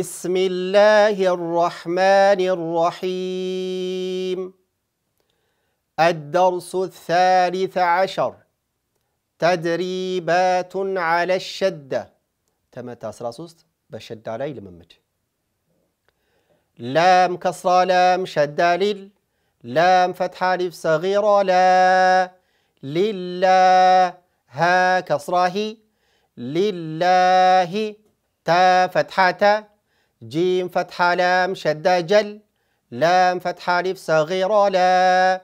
بسم الله الرحمن الرحيم الدرس الثالث عشر تدريبات على الشدة تمت تاسرا سوست بشد علي لممت لام كسرة لام شدة لل لام فتحة لف صغيرة لا لله ها كسرى هي لله تا فتحة جيم فتحة لام شدة جل لام فتحة ألف صغيرة لا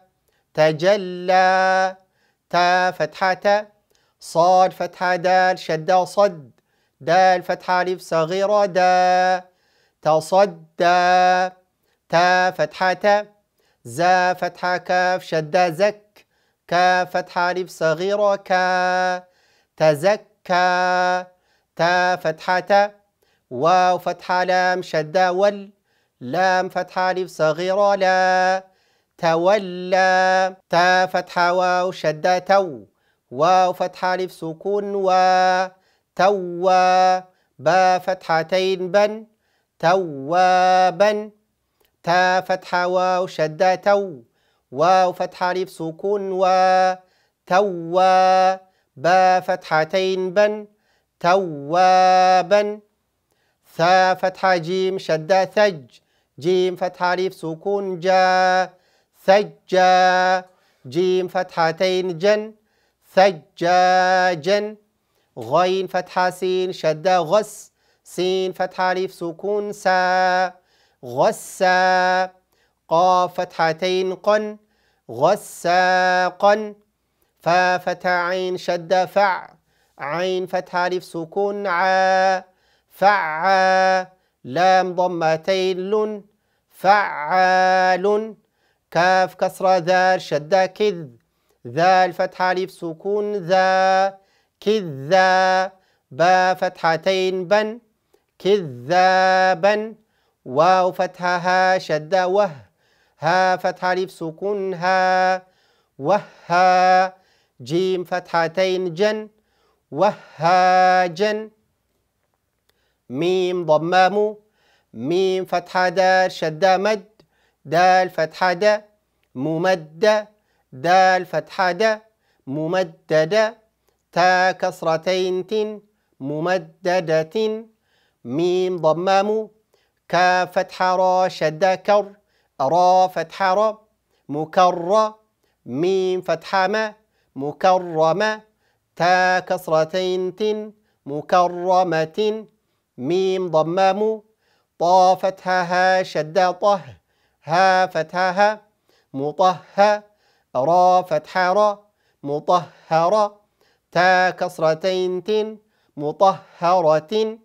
تجلى تا فتحة تا صاد فتحة دال شدة صد دال فتحة ألف صغيرة دا تصدى تا فتحة تا زا فتحة كاف شدة زك كاف فتحة ألف صغيرة كا تزكى تا فتحة تا واو فتحة لام شدة ول لام فتحة لف صغيرة لا تولى تا فتحة واو شدة تو واو فتحة لف سكون و توى با فتحتين بن توابا تا فتحة واو شدة تو واو فتحة لف سكون و توى با فتحتين بن توابا ثا فتحة جيم شدة ثج جيم فتحة ريف سكون جا ثجا جيم فتحتين جن جن غين فتحة سين شدة غس سين فتحة ريف سكون سا غسا قاف فتحتين قن قن فا فتح عين شدة فع عين فتحة ريف سكون عا فعا لام ضمتين لن فعال كاف كسرة ذال شدة كذ ذال فتحة الف سكون ذا كذا با فتحتين بن كذابا واو فتحة ها شدة وه ها فتحة الف سكون ها وها جيم فتحتين جن جن ميم ضمام ميم فتحة دال شدة مد دال فتحة د ممدة دال فتحة د ممددة تا كسرتين تن ممددة ميم ضمام كا فتحة را شدة كر را فتحة را مكر ميم فتحة ما مكرمة تا كسرتين تن مكرمة ميم ضمام طا فتحها شد شدة طه ها فتحها مطه را فتحة را مطهرة تا كسرتين تن مطهرة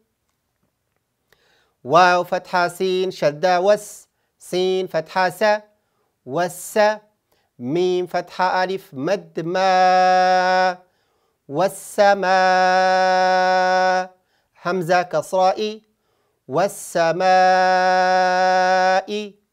واو فتح سين شدة وس سين فتح س وس ميم فتح ألف مد ما والسماء همزة كسراء والسماء